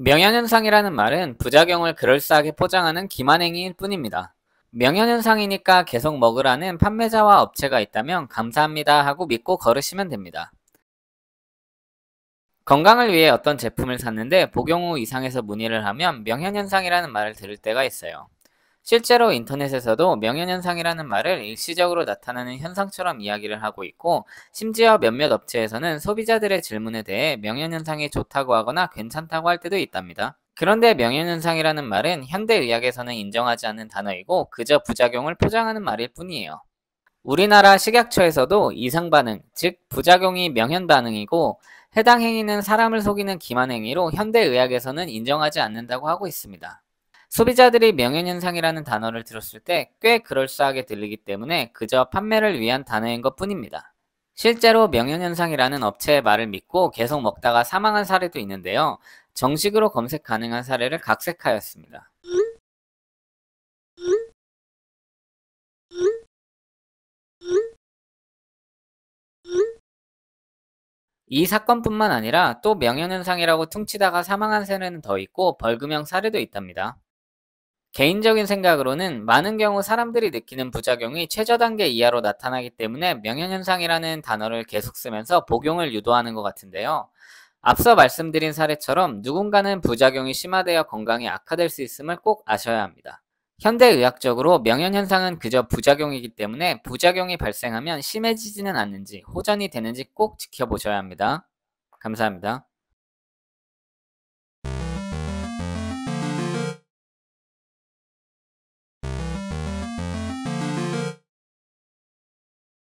명현현상이라는 말은 부작용을 그럴싸하게 포장하는 기만행위일 뿐입니다. 명현현상이니까 계속 먹으라는 판매자와 업체가 있다면 감사합니다 하고 믿고 걸으시면 됩니다. 건강을 위해 어떤 제품을 샀는데 복용 후 이상해서 문의를 하면 명현현상이라는 말을 들을 때가 있어요. 실제로 인터넷에서도 명현현상이라는 말을 일시적으로 나타나는 현상처럼 이야기를 하고 있고 심지어 몇몇 업체에서는 소비자들의 질문에 대해 명현현상이 좋다고 하거나 괜찮다고 할 때도 있답니다. 그런데 명현현상이라는 말은 현대의학에서는 인정하지 않는 단어이고 그저 부작용을 포장하는 말일 뿐이에요. 우리나라 식약처에서도 이상반응, 즉 부작용이 명현반응이고 해당 행위는 사람을 속이는 기만행위로 현대의학에서는 인정하지 않는다고 하고 있습니다. 소비자들이 명예현상이라는 단어를 들었을 때 꽤 그럴싸하게 들리기 때문에 그저 판매를 위한 단어인 것 뿐입니다. 실제로 명예현상이라는 업체의 말을 믿고 계속 먹다가 사망한 사례도 있는데요. 정식으로 검색 가능한 사례를 각색하였습니다. 이 사건뿐만 아니라 또명예현상이라고 퉁치다가 사망한 사례는 더 있고 벌금형 사례도 있답니다. 개인적인 생각으로는 많은 경우 사람들이 느끼는 부작용이 최저 단계 이하로 나타나기 때문에 명현현상이라는 단어를 계속 쓰면서 복용을 유도하는 것 같은데요. 앞서 말씀드린 사례처럼 누군가는 부작용이 심화되어 건강이 악화될 수 있음을 꼭 아셔야 합니다. 현대의학적으로 명현현상은 그저 부작용이기 때문에 부작용이 발생하면 심해지지는 않는지 호전이 되는지 꼭 지켜보셔야 합니다. 감사합니다.